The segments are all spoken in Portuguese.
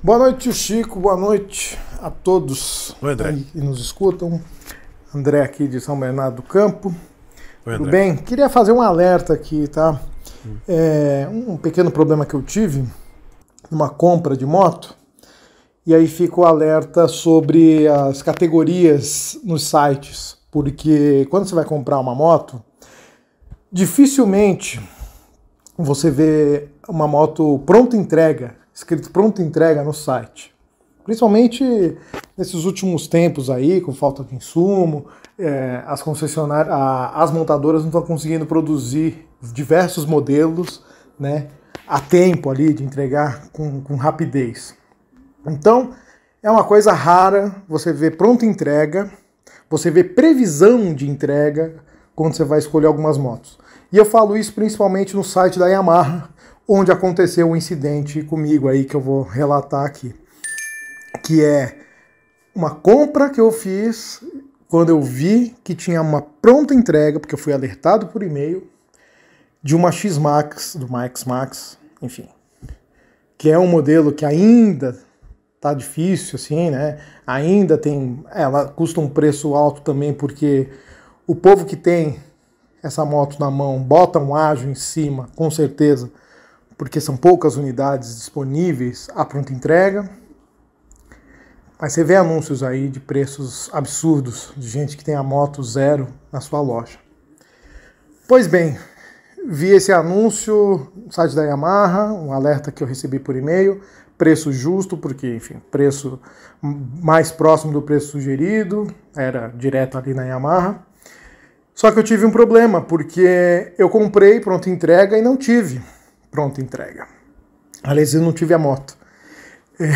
Boa noite, Chico. Boa noite a todos Oi, André. que nos escutam. André aqui de São Bernardo do Campo. Oi, Tudo bem? Queria fazer um alerta aqui, tá? Hum. É, um pequeno problema que eu tive numa compra de moto. E aí fica o alerta sobre as categorias nos sites. Porque quando você vai comprar uma moto, dificilmente você vê uma moto pronta entrega escrito pronta entrega no site. Principalmente nesses últimos tempos aí, com falta de insumo, é, as concessionárias, a, as montadoras não estão conseguindo produzir diversos modelos, né, a tempo ali de entregar com, com rapidez. Então, é uma coisa rara você ver pronta entrega, você ver previsão de entrega quando você vai escolher algumas motos. E eu falo isso principalmente no site da Yamaha, onde aconteceu o um incidente comigo aí que eu vou relatar aqui, que é uma compra que eu fiz quando eu vi que tinha uma pronta entrega, porque eu fui alertado por e-mail, de uma X-Max, do Max Max, enfim, que é um modelo que ainda tá difícil, assim, né? Ainda tem. Ela custa um preço alto também, porque o povo que tem essa moto na mão bota um ágio em cima, com certeza, porque são poucas unidades disponíveis à pronta entrega. Mas você vê anúncios aí de preços absurdos de gente que tem a moto zero na sua loja. Pois bem, vi esse anúncio no site da Yamaha, um alerta que eu recebi por e-mail, preço justo, porque, enfim, preço mais próximo do preço sugerido, era direto ali na Yamaha. Só que eu tive um problema, porque eu comprei pronta entrega e não tive. Pronto, entrega. Aliás, eu não tive a moto.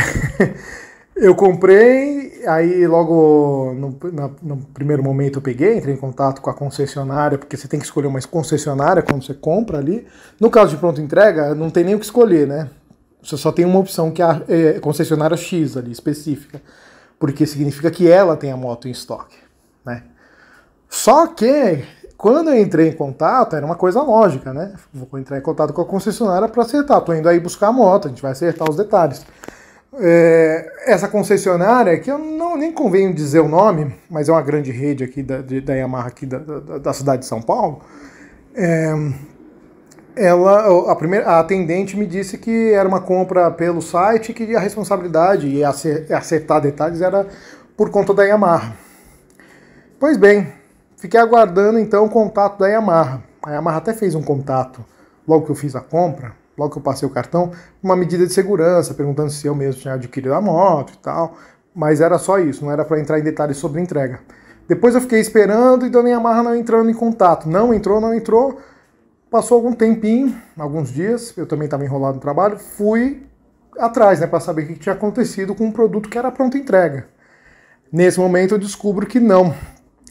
eu comprei, aí logo no, na, no, primeiro momento eu peguei, entrei em contato com a concessionária, porque você tem que escolher uma concessionária quando você compra ali. No caso de pronto entrega, não tem nem o que escolher, né? Você só tem uma opção que é a é, concessionária X ali, específica. Porque significa que ela tem a moto em estoque, né? Só que quando eu entrei em contato, era uma coisa lógica, né? Vou entrar em contato com a concessionária para acertar. Estou indo aí buscar a moto, a gente vai acertar os detalhes. É, essa concessionária, que eu não, nem convenho dizer o nome, mas é uma grande rede aqui da, de, da Yamaha, aqui da, da, da, cidade de São Paulo, é, ela, a, primeira, a atendente me disse que era uma compra pelo site que a responsabilidade e acertar detalhes era por conta da Yamaha. Pois bem, Fiquei aguardando então o contato da Yamaha. A Yamaha até fez um contato logo que eu fiz a compra, logo que eu passei o cartão, uma medida de segurança, perguntando se eu mesmo tinha adquirido a moto e tal. Mas era só isso, não era para entrar em detalhes sobre entrega. Depois eu fiquei esperando e Dona Yamaha não entrando em contato. Não entrou, não entrou. Passou algum tempinho, alguns dias, eu também estava enrolado no trabalho, fui atrás, né, para saber o que tinha acontecido com um produto que era pronta entrega. Nesse momento eu descubro que não,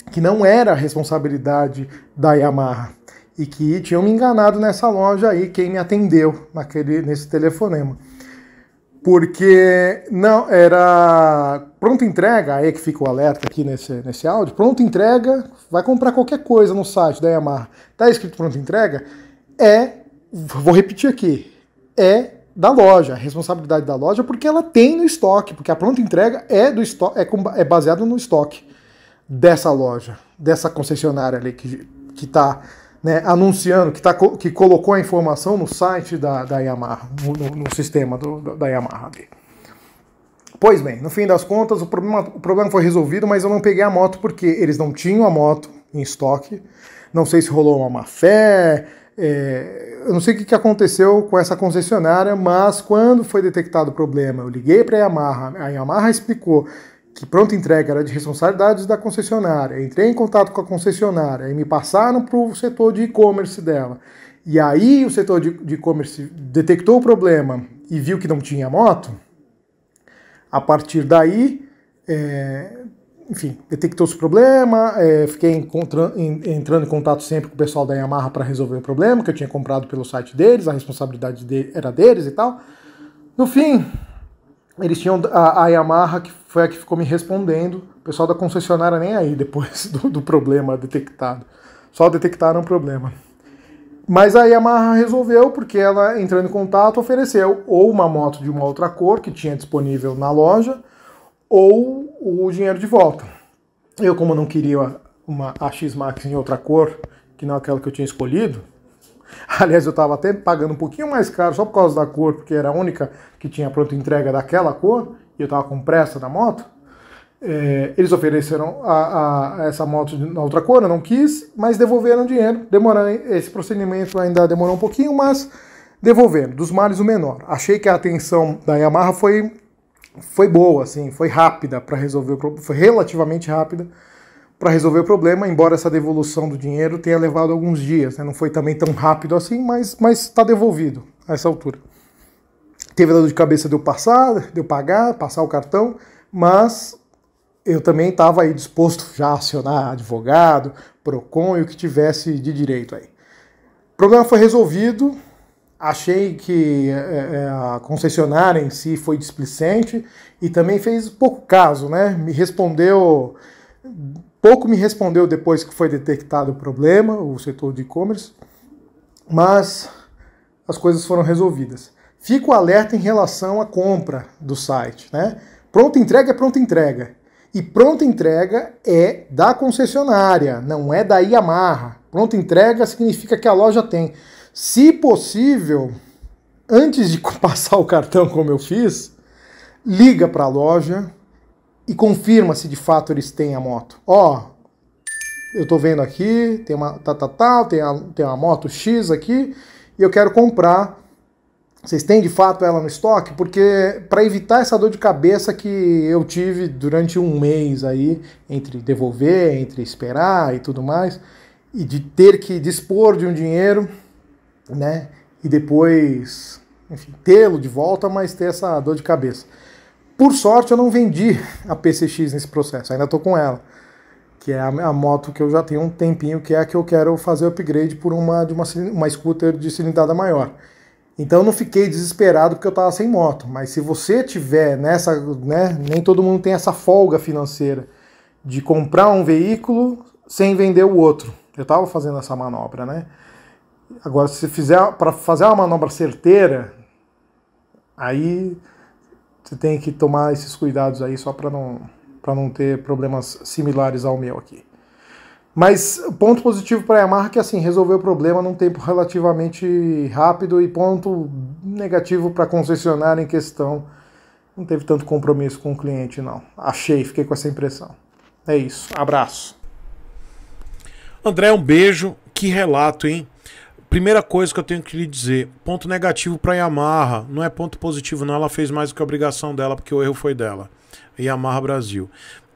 que não era a responsabilidade da Yamaha e que tinham me enganado nessa loja aí quem me atendeu naquele nesse telefonema. Porque não era pronta entrega, aí é que fica o alerta aqui nesse, nesse áudio. Pronta entrega, vai comprar qualquer coisa no site da Yamaha. Tá escrito pronta entrega? É, vou repetir aqui, é da loja, responsabilidade da loja, porque ela tem no estoque, porque a pronta entrega é do é, é no estoque dessa loja, dessa concessionária ali que está né, anunciando, que, tá, que colocou a informação no site da, da Yamaha, no, no sistema do, da Yamaha ali. Pois bem, no fim das contas, o problema, o problema foi resolvido, mas eu não peguei a moto porque eles não tinham a moto em estoque. Não sei se rolou uma má fé, é, eu não sei o que, aconteceu com essa concessionária, mas quando foi detectado o problema, eu liguei para a Yamaha, a Yamaha explicou que pronta entrega era de responsabilidades da concessionária. Entrei em contato com a concessionária e me passaram para o setor de e-commerce dela. E aí o setor de e-commerce detectou o problema e viu que não tinha moto. A partir daí, é, enfim, detectou esse problema. É, fiquei entrando em contato sempre com o pessoal da Yamaha para resolver o problema que eu tinha comprado pelo site deles, a responsabilidade de, era deles e tal. No fim, eles tinham a, a, Yamaha, que foi a que ficou me respondendo. O pessoal da concessionária nem aí depois do, do problema detectado. Só detectaram o problema. Mas a Yamaha resolveu, porque ela, entrando em contato, ofereceu ou uma moto de uma outra cor que tinha disponível na loja, ou o dinheiro de volta. Eu, como não queria uma AX Max em outra cor, que não aquela que eu tinha escolhido, Aliás, eu estava até pagando um pouquinho mais caro só por causa da cor, porque era a única que tinha pronta entrega daquela cor, e eu estava com pressa da moto. É, eles ofereceram a, a, essa moto na outra cor, eu não quis, mas devolveram o dinheiro. Demorando, esse procedimento ainda demorou um pouquinho, mas devolvendo. Dos males o menor. Achei que a atenção da Yamaha foi, foi boa, assim, foi rápida para resolver o problema, foi relativamente rápida para resolver o problema, embora essa devolução do dinheiro tenha levado alguns dias. Né? Não foi também tão rápido assim, mas está devolvido a essa altura. Teve a dor de cabeça de eu passar, de eu pagar, passar o cartão, mas eu também estava aí disposto já a acionar advogado, PROCON e o que tivesse de direito aí. O problema foi resolvido, achei que eh, eh, eh, a concessionária em si foi displicente e também fez pouco caso, né? Me respondeu Pouco me respondeu depois que foi detectado o problema, o setor de e-commerce, mas as coisas foram resolvidas. Fico alerta em relação à compra do site, né? Pronta entrega é pronta entrega. E pronta entrega é da concessionária, não é da Yamaha. Pronta entrega significa que a loja tem. Se possível, antes de passar o cartão como eu fiz, liga para a loja, e confirma se de fato eles têm a moto. Ó, eu tô vendo aqui, tem uma tal, tá, tá, tá, tem, tem uma moto X aqui e eu quero comprar. Vocês têm de fato ela no estoque? Porque para evitar essa dor de cabeça que eu tive durante um mês aí, entre devolver, entre esperar e tudo mais, e de ter que dispor de um dinheiro, né? E depois, enfim, tê-lo de volta, mas ter essa dor de cabeça. Por sorte, eu não vendi a PCX nesse processo, ainda estou com ela, que é a, moto que eu já tenho um tempinho, que é a que eu quero fazer o upgrade por uma de uma, uma scooter de cilindrada maior. Então eu não fiquei desesperado porque eu estava sem moto, mas se você tiver nessa, né, nem todo mundo tem essa folga financeira de comprar um veículo sem vender o outro. Eu estava fazendo essa manobra, né? Agora, se fizer para fazer uma manobra certeira, aí você tem que tomar esses cuidados aí só para não, para não ter problemas similares ao meu aqui. Mas ponto positivo para a Yamaha que é assim resolveu o problema num tempo relativamente rápido e ponto negativo para a concessionária em questão não teve tanto compromisso com o cliente não. Achei, fiquei com essa impressão. É isso, abraço. André, um beijo. Que relato, hein? Primeira coisa que eu tenho que lhe dizer, ponto negativo para Yamaha, não é ponto positivo não, ela fez mais do que a obrigação dela, porque o erro foi dela. Yamaha Brasil.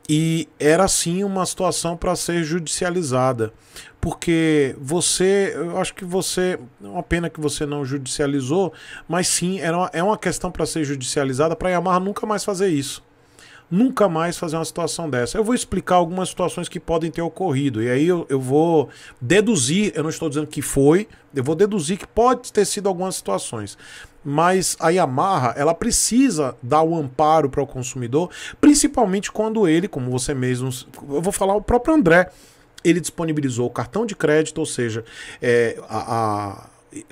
E era sim uma situação para ser judicializada, porque você, eu acho que você, é uma pena que você não judicializou, mas sim, era uma, é uma questão para ser judicializada para Yamaha nunca mais fazer isso nunca mais fazer uma situação dessa. Eu vou explicar algumas situações que podem ter ocorrido. E aí eu, eu vou deduzir, eu não estou dizendo que foi, eu vou deduzir que pode ter sido algumas situações. Mas a Yamaha, ela precisa dar o um amparo para o consumidor, principalmente quando ele, como você mesmo, eu vou falar o próprio André, ele disponibilizou o cartão de crédito, ou seja, é, a, a,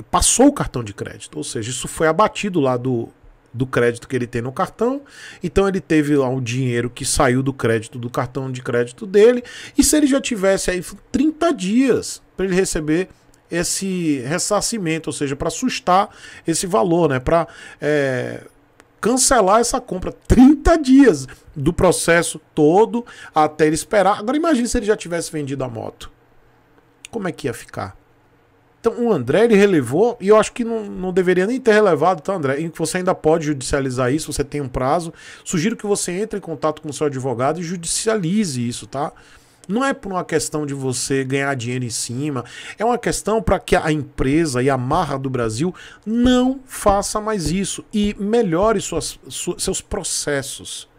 passou o cartão de crédito, ou seja, isso foi abatido lá do do crédito que ele tem no cartão. Então ele teve lá dinheiro que saiu do crédito do cartão de crédito dele. E se ele já tivesse aí 30 dias para ele receber esse ressarcimento, ou seja, para assustar esse valor, né? Para é, cancelar essa compra 30 dias do processo todo até ele esperar. Agora imagine se ele já tivesse vendido a moto. Como é que ia ficar? Então o André ele relevou, e eu acho que não, não deveria nem ter relevado, tá, André? E você ainda pode judicializar isso, você tem um prazo. Sugiro que você entre em contato com o seu advogado e judicialize isso, tá? Não é por uma questão de você ganhar dinheiro em cima, é uma questão para que a empresa e a marra do Brasil não faça mais isso e melhore suas, su, seus processos.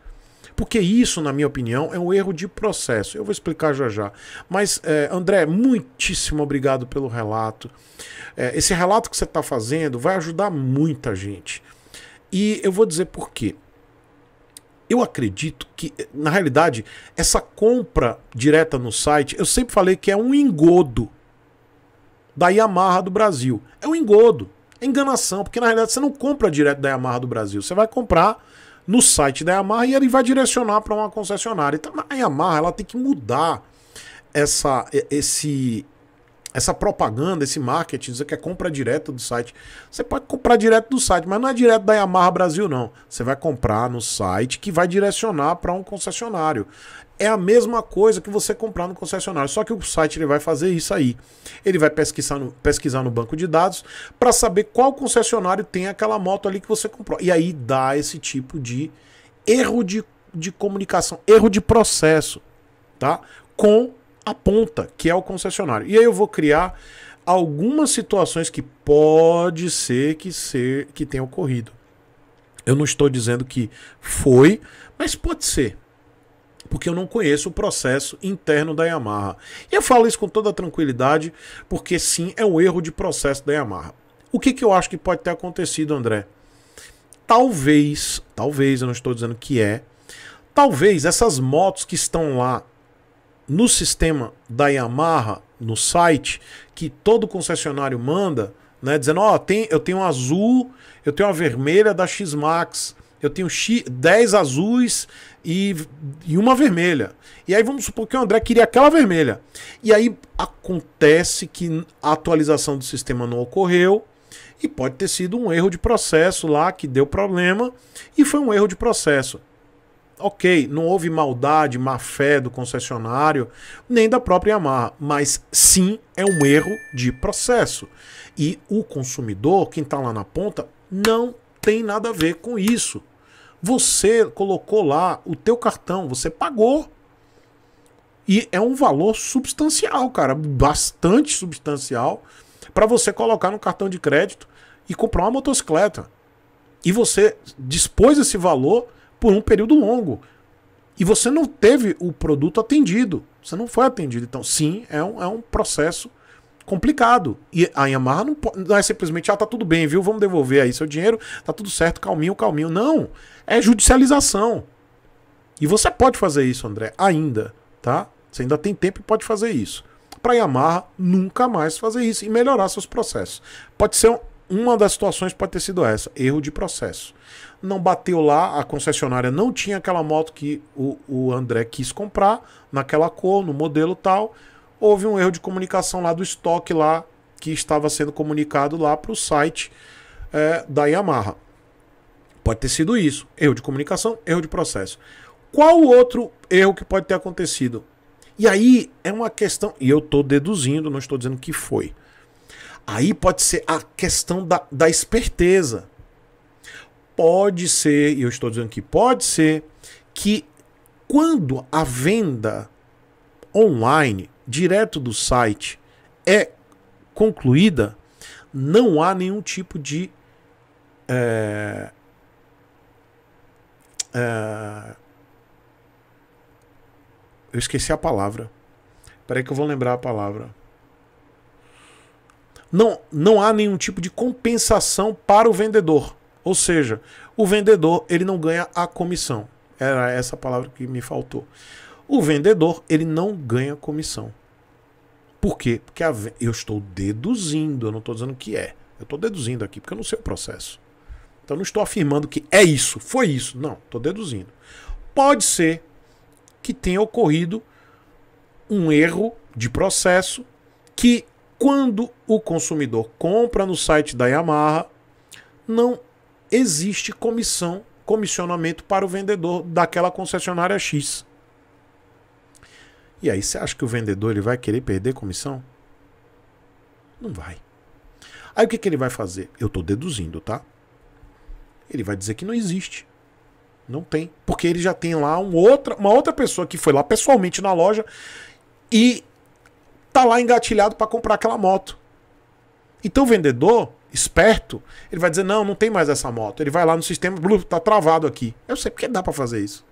Porque isso, na minha opinião, é um erro de processo. Eu vou explicar já já. Mas, é, André, muitíssimo obrigado pelo relato. É, esse relato que você está fazendo vai ajudar muita gente. E eu vou dizer por quê. Eu acredito que, na realidade, essa compra direta no site, eu sempre falei que é um engodo da Yamaha do Brasil. É um engodo. É enganação, porque na realidade você não compra direto da Yamaha do Brasil. Você vai comprar no site da Yamaha e ele vai direcionar para uma concessionária. Então a Yamaha ela tem que mudar essa, esse, essa propaganda, esse marketing, dizer que é compra direto do site. Você pode comprar direto do site, mas não é direto da Yamaha Brasil, não. Você vai comprar no site que vai direcionar para um concessionário. É a mesma coisa que você comprar no concessionário, só que o site ele vai fazer isso aí. Ele vai pesquisar no, pesquisar no banco de dados para saber qual concessionário tem aquela moto ali que você comprou. E aí dá esse tipo de erro de, de comunicação, erro de processo, tá? Com a ponta, que é o concessionário. E aí eu vou criar algumas situações que pode ser que, ser, que tenha ocorrido. Eu não estou dizendo que foi, mas pode ser porque eu não conheço o processo interno da Yamaha. E eu falo isso com toda tranquilidade, porque sim, é um erro de processo da Yamaha. O que, que eu acho que pode ter acontecido, André? Talvez, talvez, eu não estou dizendo que é, talvez essas motos que estão lá no sistema da Yamaha, no site, que todo concessionário manda, né, dizendo, ó, oh, tem, eu tenho um azul, eu tenho uma vermelha da X-Max, eu tenho 10 azuis e, e uma vermelha. E aí vamos supor que o André queria aquela vermelha. E aí acontece que a atualização do sistema não ocorreu e pode ter sido um erro de processo lá que deu problema e foi um erro de processo. Ok, não houve maldade, má fé do concessionário, nem da própria Yamaha, mas sim é um erro de processo. E o consumidor, quem está lá na ponta, não tem nada a ver com isso. Você colocou lá o teu cartão, você pagou. E é um valor substancial, cara, bastante substancial para você colocar no cartão de crédito e comprar uma motocicleta. E você dispôs esse valor por um período longo. E você não teve o produto atendido. Você não foi atendido. Então, sim, é um, é um processo complicado. E a Yamaha não, não, é simplesmente, ah, tá tudo bem, viu? Vamos devolver aí seu dinheiro, tá tudo certo, calminho, calminho. Não. É judicialização. E você pode fazer isso, André, ainda, tá? Você ainda tem tempo e pode fazer isso. Para Yamaha nunca mais fazer isso e melhorar seus processos. Pode ser uma das situações pode ter sido essa, erro de processo. Não bateu lá, a concessionária não tinha aquela moto que o, o André quis comprar, naquela cor, no modelo tal houve um erro de comunicação lá do estoque lá que estava sendo comunicado lá para o site é, da Yamaha. Pode ter sido isso, erro de comunicação, erro de processo. Qual o outro erro que pode ter acontecido? E aí é uma questão, e eu estou deduzindo, não estou dizendo que foi. Aí pode ser a questão da, da esperteza. Pode ser, e eu estou dizendo que pode ser, que quando a venda online direto do site é concluída, não há nenhum tipo de é, é, eu esqueci a palavra. Peraí que eu vou lembrar a palavra. Não, não há nenhum tipo de compensação para o vendedor. Ou seja, o vendedor ele não ganha a comissão. Era essa palavra que me faltou. O vendedor, ele não ganha comissão. Por quê? Porque a, eu estou deduzindo, eu não estou dizendo que é. Eu estou deduzindo aqui, porque eu não sei o processo. Então não estou afirmando que é isso, foi isso. Não, estou deduzindo. Pode ser que tenha ocorrido um erro de processo que, quando o consumidor compra no site da Yamaha, não existe comissão, comissionamento para o vendedor daquela concessionária X. E aí, você acha que o vendedor ele vai querer perder comissão? Não vai. Aí o que, que ele vai fazer? Eu estou deduzindo, tá? Ele vai dizer que não existe. Não tem. Porque ele já tem lá um outra, uma outra pessoa que foi lá pessoalmente na loja e tá lá engatilhado para comprar aquela moto. Então o vendedor, esperto, ele vai dizer: não, não tem mais essa moto. Ele vai lá no sistema, tá travado aqui. Eu sei porque dá para fazer isso.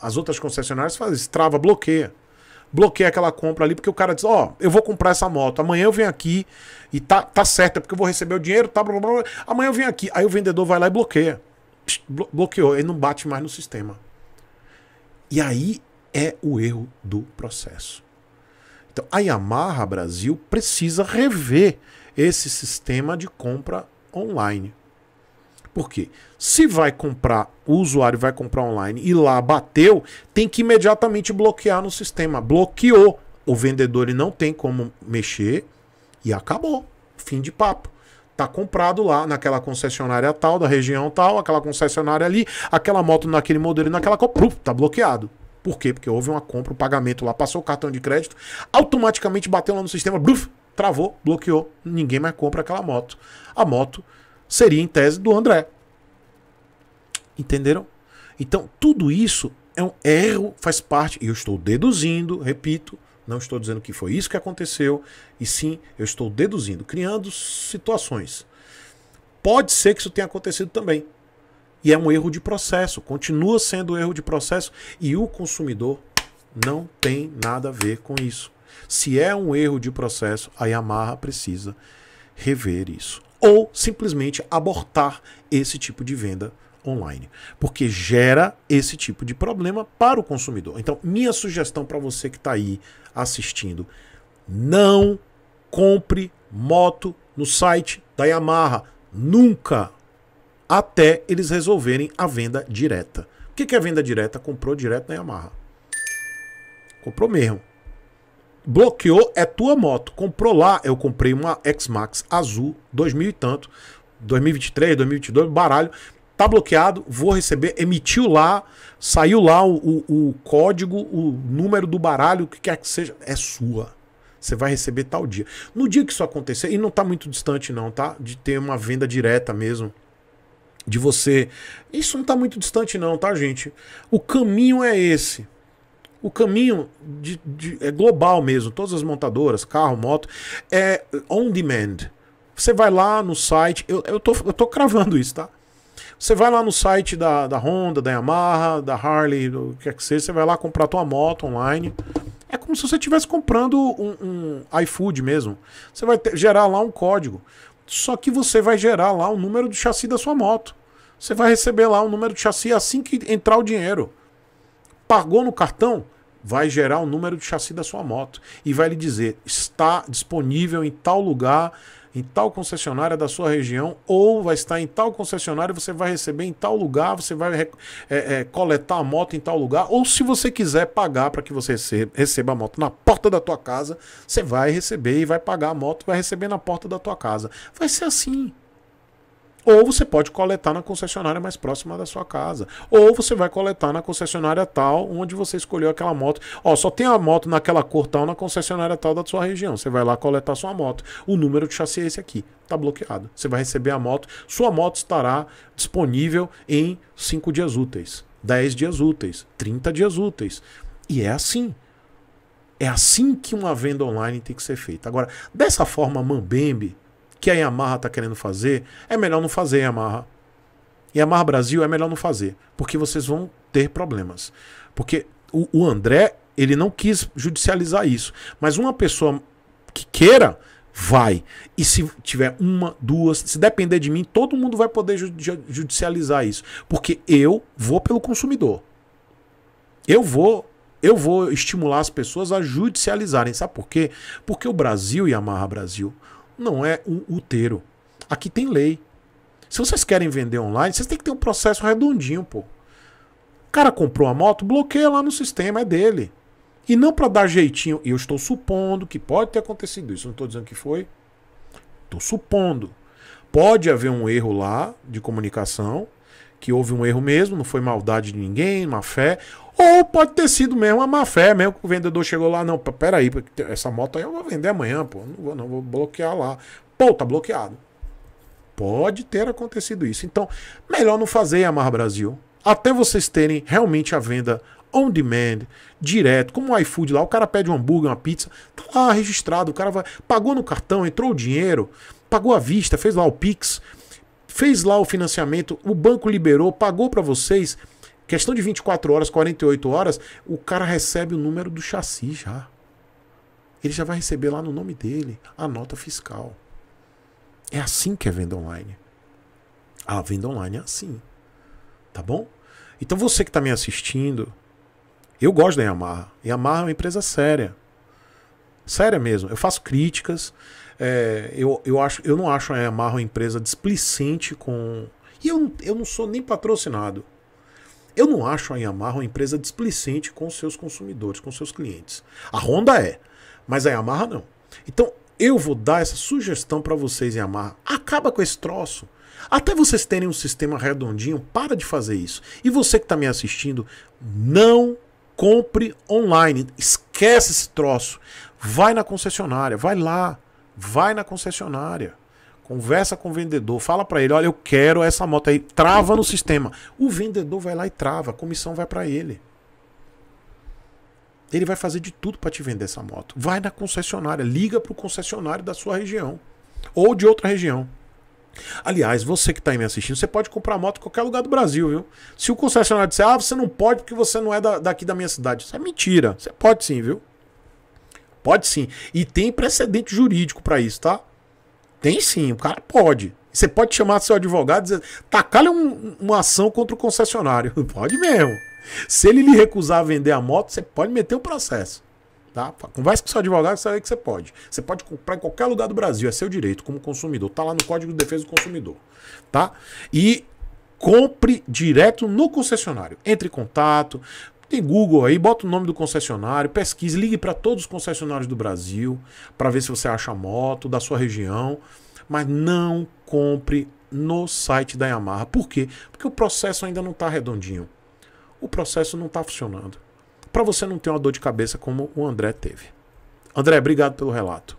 As outras concessionárias fazem isso, trava, bloqueia bloqueia aquela compra ali, porque o cara diz, ó, oh, eu vou comprar essa moto, amanhã eu venho aqui e tá, tá certo, é porque eu vou receber o dinheiro, tá, blá, blá, blá. amanhã eu venho aqui. Aí o vendedor vai lá e bloqueia. Blo bloqueou, ele não bate mais no sistema. E aí é o erro do processo. Então, a Yamaha Brasil precisa rever esse sistema de compra online. Porque se vai comprar, o usuário vai comprar online e lá bateu, tem que imediatamente bloquear no sistema. Bloqueou. O vendedor ele não tem como mexer e acabou. Fim de papo. Tá comprado lá naquela concessionária tal, da região tal, aquela concessionária ali, aquela moto naquele modelo naquela cor, tá bloqueado. Por quê? Porque houve uma compra, o um pagamento lá, passou o cartão de crédito, automaticamente bateu lá no sistema, bluf, travou, bloqueou, ninguém mais compra aquela moto. A moto seria em tese do André. Entenderam? Então, tudo isso é um erro, faz parte, e eu estou deduzindo, repito, não estou dizendo que foi isso que aconteceu, e sim, eu estou deduzindo, criando situações. Pode ser que isso tenha acontecido também. E é um erro de processo, continua sendo um erro de processo, e o consumidor não tem nada a ver com isso. Se é um erro de processo, a Yamaha precisa rever isso ou simplesmente abortar esse tipo de venda online, porque gera esse tipo de problema para o consumidor. Então, minha sugestão para você que está aí assistindo, não compre moto no site da Yamaha nunca, até eles resolverem a venda direta. O que é venda direta? Comprou direto na Yamaha. Comprou mesmo. Bloqueou é tua moto. Comprou lá, eu comprei uma X-Max azul, 2000 e tanto, 2023, 2022, baralho. Tá bloqueado, vou receber. Emitiu lá, saiu lá o, o, o código, o número do baralho, o que quer que seja, é sua. Você vai receber tal dia. No dia que isso acontecer, e não tá muito distante, não, tá? De ter uma venda direta mesmo de você. Isso não está muito distante, não, tá, gente? O caminho é esse. O caminho de, de, é global mesmo. Todas as montadoras, carro, moto, é on demand. Você vai lá no site, eu, eu, tô, eu tô cravando isso, tá? Você vai lá no site da, da Honda, da Yamaha, da Harley, do que é que seja, você vai lá comprar tua moto online. É como se você estivesse comprando um, um iFood mesmo. Você vai ter, gerar lá um código. Só que você vai gerar lá o número do chassi da sua moto. Você vai receber lá o número do chassi assim que entrar o dinheiro. Pagou no cartão, vai gerar o número de chassi da sua moto e vai lhe dizer: está disponível em tal lugar, em tal concessionária da sua região, ou vai estar em tal concessionária, você vai receber em tal lugar, você vai é, é, coletar a moto em tal lugar, ou se você quiser pagar para que você receba a moto na porta da tua casa, você vai receber e vai pagar a moto, vai receber na porta da tua casa. Vai ser assim. Ou você pode coletar na concessionária mais próxima da sua casa. Ou você vai coletar na concessionária tal, onde você escolheu aquela moto. Ó, só tem a moto naquela cor tal na concessionária tal da sua região. Você vai lá coletar sua moto. O número de chassi é esse aqui. Tá bloqueado. Você vai receber a moto. Sua moto estará disponível em 5 dias úteis, 10 dias úteis, 30 dias úteis. E é assim. É assim que uma venda online tem que ser feita. Agora, dessa forma, Mambembe que a Yamaha está querendo fazer, é melhor não fazer Yamaha. Yamaha Brasil é melhor não fazer, porque vocês vão ter problemas. Porque o, o André, ele não quis judicializar isso, mas uma pessoa que queira vai. E se tiver uma, duas, se depender de mim, todo mundo vai poder ju judicializar isso, porque eu vou pelo consumidor. Eu vou eu vou estimular as pessoas a judicializarem. Sabe por quê? Porque o Brasil e a Marra Brasil não é um útero. Aqui tem lei. Se vocês querem vender online, vocês têm que ter um processo redondinho, pô. O cara comprou a moto, bloqueia lá no sistema, é dele. E não para dar jeitinho. Eu estou supondo que pode ter acontecido isso. Não estou dizendo que foi. Estou supondo. Pode haver um erro lá de comunicação, que houve um erro mesmo, não foi maldade de ninguém, má fé. Ou pode ter sido mesmo a má fé, mesmo que o vendedor chegou lá, não, peraí, essa moto aí eu vou vender amanhã, pô, não vou, não vou bloquear lá. Pô, tá bloqueado. Pode ter acontecido isso. Então, melhor não fazer Yamaha Brasil. Até vocês terem realmente a venda on demand, direto, como o iFood lá, o cara pede um hambúrguer, uma pizza, tá lá registrado, o cara vai, pagou no cartão, entrou o dinheiro, pagou à vista, fez lá o Pix, fez lá o financiamento, o banco liberou, pagou para vocês Questão de 24 horas, 48 horas, o cara recebe o número do chassi já. Ele já vai receber lá no nome dele a nota fiscal. É assim que é venda online. A venda online é assim. Tá bom? Então você que está me assistindo, eu gosto da Yamaha. Yamaha é uma empresa séria. Séria mesmo. Eu faço críticas. É, eu, eu, acho, eu não acho a Yamaha uma empresa displicente com. E eu, eu não sou nem patrocinado. Eu não acho a Yamaha uma empresa displicente com seus consumidores, com seus clientes. A Honda é, mas a Yamaha não. Então eu vou dar essa sugestão para vocês, Yamaha. Acaba com esse troço. Até vocês terem um sistema redondinho, para de fazer isso. E você que está me assistindo, não compre online. Esquece esse troço. Vai na concessionária, vai lá, vai na concessionária. Conversa com o vendedor, fala para ele, olha, eu quero essa moto aí, trava no sistema. O vendedor vai lá e trava, a comissão vai para ele. Ele vai fazer de tudo para te vender essa moto. Vai na concessionária, liga para o concessionário da sua região ou de outra região. Aliás, você que está me assistindo, você pode comprar moto em qualquer lugar do Brasil, viu? Se o concessionário disser, ah, você não pode porque você não é da, daqui da minha cidade, isso é mentira. Você pode sim, viu? Pode sim. E tem precedente jurídico para isso, tá? Tem sim, o cara pode. Você pode chamar seu advogado e dizer, tacar um, uma ação contra o concessionário. Pode mesmo. Se ele lhe recusar vender a moto, você pode meter o processo. Tá? Converse com seu advogado e sabe que você pode. Você pode comprar em qualquer lugar do Brasil, é seu direito como consumidor. Tá lá no Código de Defesa do Consumidor. Tá? E compre direto no concessionário. Entre em contato, tem Google aí, bota o nome do concessionário, pesquise, ligue para todos os concessionários do Brasil para ver se você acha a moto da sua região, mas não compre no site da Yamaha. Por quê? Porque o processo ainda não está redondinho. O processo não está funcionando. Para você não ter uma dor de cabeça como o André teve. André, obrigado pelo relato.